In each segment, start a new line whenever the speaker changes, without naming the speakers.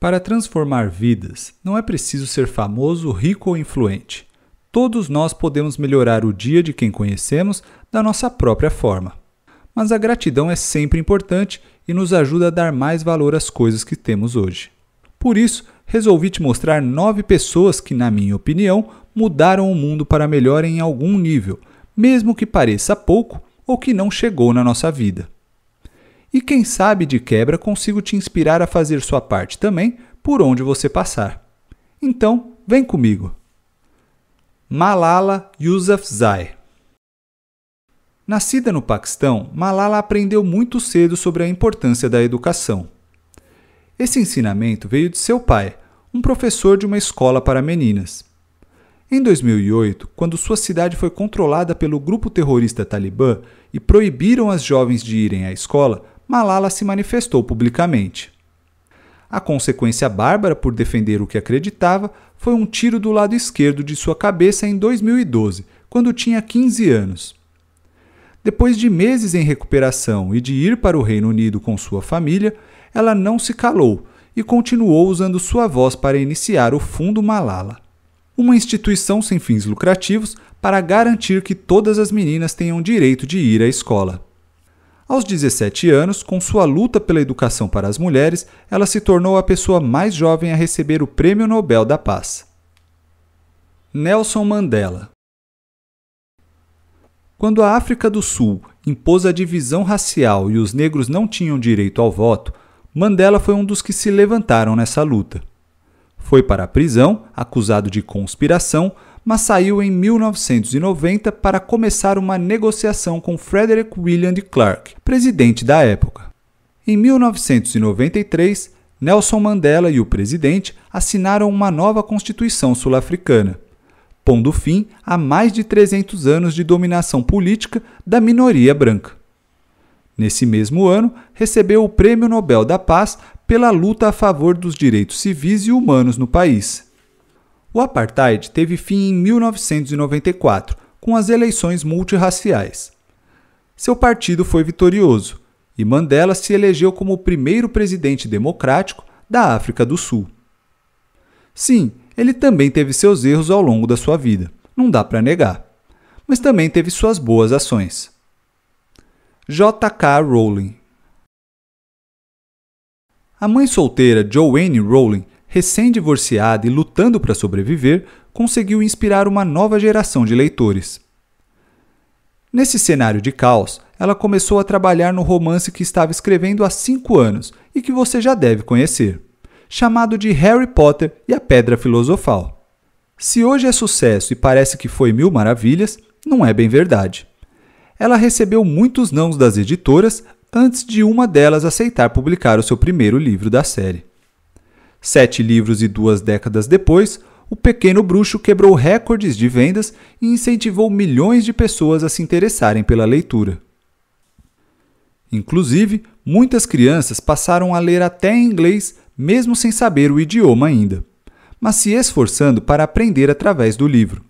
Para transformar vidas, não é preciso ser famoso, rico ou influente. Todos nós podemos melhorar o dia de quem conhecemos da nossa própria forma. Mas a gratidão é sempre importante e nos ajuda a dar mais valor às coisas que temos hoje. Por isso, resolvi te mostrar nove pessoas que, na minha opinião, mudaram o mundo para melhor em algum nível, mesmo que pareça pouco ou que não chegou na nossa vida. E quem sabe de quebra consigo te inspirar a fazer sua parte também por onde você passar. Então, vem comigo. Malala Yousafzai Nascida no Paquistão, Malala aprendeu muito cedo sobre a importância da educação. Esse ensinamento veio de seu pai, um professor de uma escola para meninas. Em 2008, quando sua cidade foi controlada pelo grupo terrorista Talibã e proibiram as jovens de irem à escola, Malala se manifestou publicamente. A consequência bárbara por defender o que acreditava foi um tiro do lado esquerdo de sua cabeça em 2012, quando tinha 15 anos. Depois de meses em recuperação e de ir para o Reino Unido com sua família, ela não se calou e continuou usando sua voz para iniciar o Fundo Malala, uma instituição sem fins lucrativos para garantir que todas as meninas tenham direito de ir à escola. Aos 17 anos, com sua luta pela educação para as mulheres, ela se tornou a pessoa mais jovem a receber o Prêmio Nobel da Paz. Nelson Mandela Quando a África do Sul impôs a divisão racial e os negros não tinham direito ao voto, Mandela foi um dos que se levantaram nessa luta. Foi para a prisão, acusado de conspiração, mas saiu em 1990 para começar uma negociação com Frederick William de Clark, presidente da época. Em 1993, Nelson Mandela e o presidente assinaram uma nova Constituição sul-africana, pondo fim a mais de 300 anos de dominação política da minoria branca. Nesse mesmo ano, recebeu o Prêmio Nobel da Paz pela luta a favor dos direitos civis e humanos no país. O apartheid teve fim em 1994, com as eleições multirraciais. Seu partido foi vitorioso e Mandela se elegeu como o primeiro presidente democrático da África do Sul. Sim, ele também teve seus erros ao longo da sua vida, não dá para negar, mas também teve suas boas ações. J.K. Rowling A mãe solteira Joanne Rowling recém-divorciada e lutando para sobreviver, conseguiu inspirar uma nova geração de leitores. Nesse cenário de caos, ela começou a trabalhar no romance que estava escrevendo há cinco anos e que você já deve conhecer, chamado de Harry Potter e a Pedra Filosofal. Se hoje é sucesso e parece que foi mil maravilhas, não é bem verdade. Ela recebeu muitos nãos das editoras antes de uma delas aceitar publicar o seu primeiro livro da série. Sete livros e duas décadas depois, O Pequeno Bruxo quebrou recordes de vendas e incentivou milhões de pessoas a se interessarem pela leitura. Inclusive, muitas crianças passaram a ler até em inglês, mesmo sem saber o idioma ainda, mas se esforçando para aprender através do livro,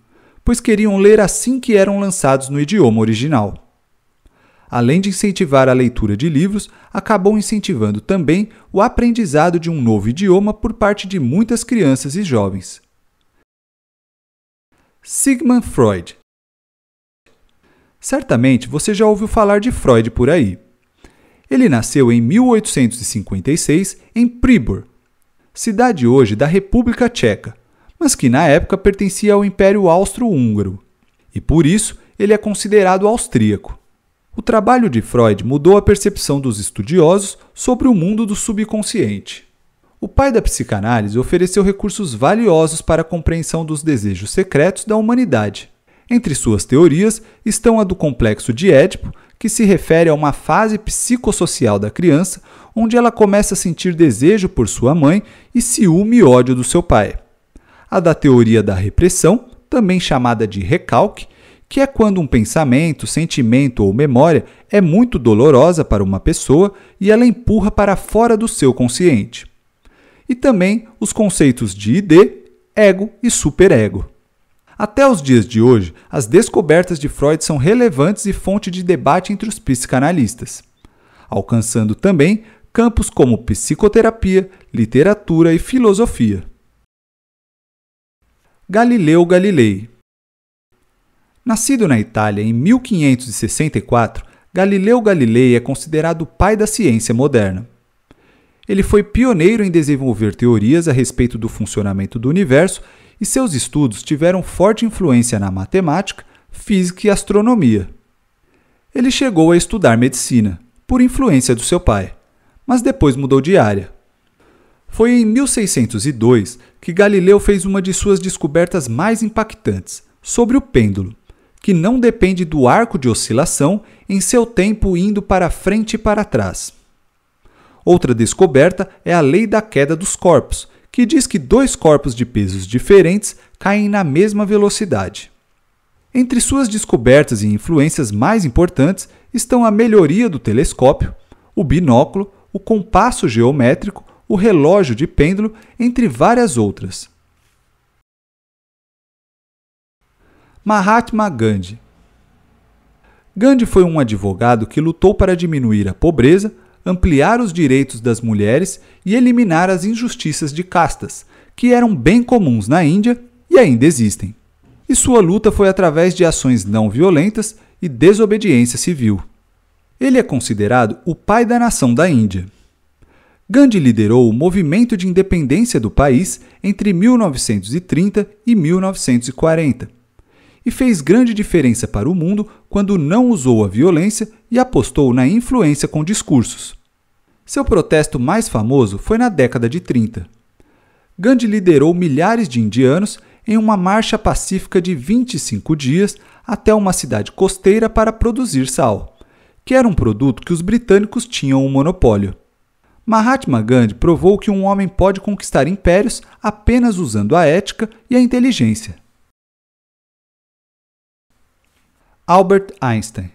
pois queriam ler assim que eram lançados no idioma original além de incentivar a leitura de livros, acabou incentivando também o aprendizado de um novo idioma por parte de muitas crianças e jovens. Sigmund Freud Certamente você já ouviu falar de Freud por aí. Ele nasceu em 1856 em Pribor, cidade hoje da República Tcheca, mas que na época pertencia ao Império Austro-Húngaro, e por isso ele é considerado austríaco. O trabalho de Freud mudou a percepção dos estudiosos sobre o mundo do subconsciente. O pai da psicanálise ofereceu recursos valiosos para a compreensão dos desejos secretos da humanidade. Entre suas teorias estão a do complexo de Édipo, que se refere a uma fase psicossocial da criança, onde ela começa a sentir desejo por sua mãe e ciúme e ódio do seu pai. A da teoria da repressão, também chamada de recalque, que é quando um pensamento, sentimento ou memória é muito dolorosa para uma pessoa e ela empurra para fora do seu consciente. E também os conceitos de ID, ego e superego. Até os dias de hoje, as descobertas de Freud são relevantes e fonte de debate entre os psicanalistas, alcançando também campos como psicoterapia, literatura e filosofia. Galileu Galilei Nascido na Itália em 1564, Galileu Galilei é considerado o pai da ciência moderna. Ele foi pioneiro em desenvolver teorias a respeito do funcionamento do universo e seus estudos tiveram forte influência na matemática, física e astronomia. Ele chegou a estudar medicina, por influência do seu pai, mas depois mudou de área. Foi em 1602 que Galileu fez uma de suas descobertas mais impactantes sobre o pêndulo que não depende do arco de oscilação em seu tempo indo para frente e para trás. Outra descoberta é a lei da queda dos corpos, que diz que dois corpos de pesos diferentes caem na mesma velocidade. Entre suas descobertas e influências mais importantes estão a melhoria do telescópio, o binóculo, o compasso geométrico, o relógio de pêndulo, entre várias outras. Mahatma Gandhi. Gandhi foi um advogado que lutou para diminuir a pobreza, ampliar os direitos das mulheres e eliminar as injustiças de castas, que eram bem comuns na Índia e ainda existem. E sua luta foi através de ações não violentas e desobediência civil. Ele é considerado o pai da nação da Índia. Gandhi liderou o movimento de independência do país entre 1930 e 1940 e fez grande diferença para o mundo quando não usou a violência e apostou na influência com discursos. Seu protesto mais famoso foi na década de 30. Gandhi liderou milhares de indianos em uma marcha pacífica de 25 dias até uma cidade costeira para produzir sal, que era um produto que os britânicos tinham um monopólio. Mahatma Gandhi provou que um homem pode conquistar impérios apenas usando a ética e a inteligência. Albert Einstein.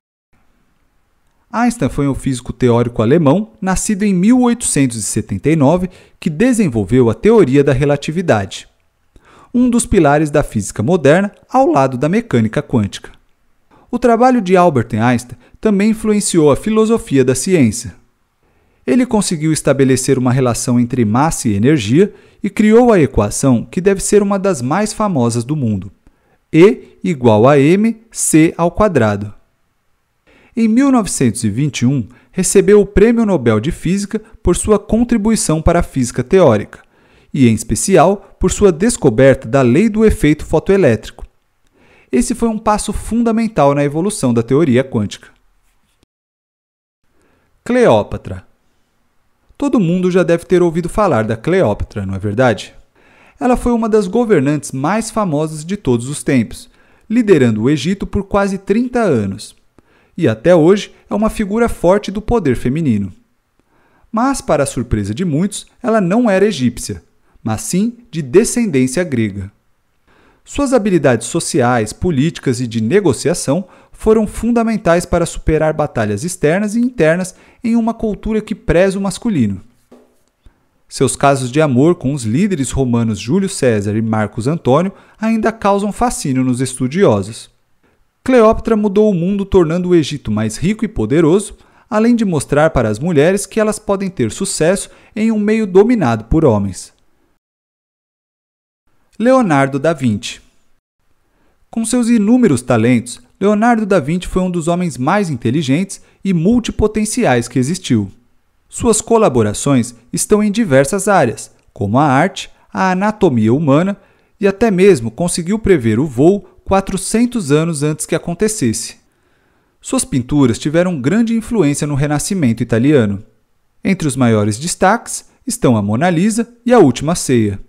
Einstein foi um físico teórico alemão, nascido em 1879, que desenvolveu a teoria da relatividade, um dos pilares da física moderna ao lado da mecânica quântica. O trabalho de Albert Einstein também influenciou a filosofia da ciência. Ele conseguiu estabelecer uma relação entre massa e energia e criou a equação que deve ser uma das mais famosas do mundo, e igual a mc ao quadrado. Em 1921, recebeu o Prêmio Nobel de Física por sua contribuição para a física teórica e, em especial, por sua descoberta da lei do efeito fotoelétrico. Esse foi um passo fundamental na evolução da teoria quântica. Cleópatra. Todo mundo já deve ter ouvido falar da Cleópatra, não é verdade? ela foi uma das governantes mais famosas de todos os tempos, liderando o Egito por quase 30 anos. E até hoje é uma figura forte do poder feminino. Mas, para a surpresa de muitos, ela não era egípcia, mas sim de descendência grega. Suas habilidades sociais, políticas e de negociação foram fundamentais para superar batalhas externas e internas em uma cultura que preza o masculino. Seus casos de amor com os líderes romanos Júlio César e Marcos Antônio ainda causam fascínio nos estudiosos. Cleópatra mudou o mundo tornando o Egito mais rico e poderoso, além de mostrar para as mulheres que elas podem ter sucesso em um meio dominado por homens. Leonardo da Vinci Com seus inúmeros talentos, Leonardo da Vinci foi um dos homens mais inteligentes e multipotenciais que existiu. Suas colaborações estão em diversas áreas, como a arte, a anatomia humana e até mesmo conseguiu prever o voo 400 anos antes que acontecesse. Suas pinturas tiveram grande influência no Renascimento italiano. Entre os maiores destaques estão a Mona Lisa e a Última Ceia.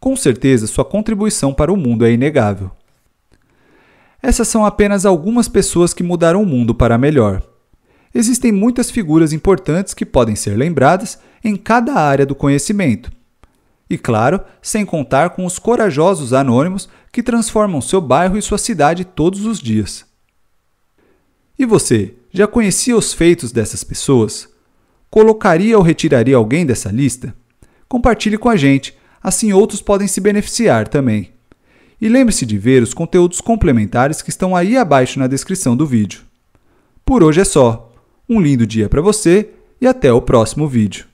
Com certeza, sua contribuição para o mundo é inegável. Essas são apenas algumas pessoas que mudaram o mundo para melhor existem muitas figuras importantes que podem ser lembradas em cada área do conhecimento. E claro, sem contar com os corajosos anônimos que transformam seu bairro e sua cidade todos os dias. E você, já conhecia os feitos dessas pessoas? Colocaria ou retiraria alguém dessa lista? Compartilhe com a gente, assim outros podem se beneficiar também. E lembre-se de ver os conteúdos complementares que estão aí abaixo na descrição do vídeo. Por hoje é só. Um lindo dia para você e até o próximo vídeo.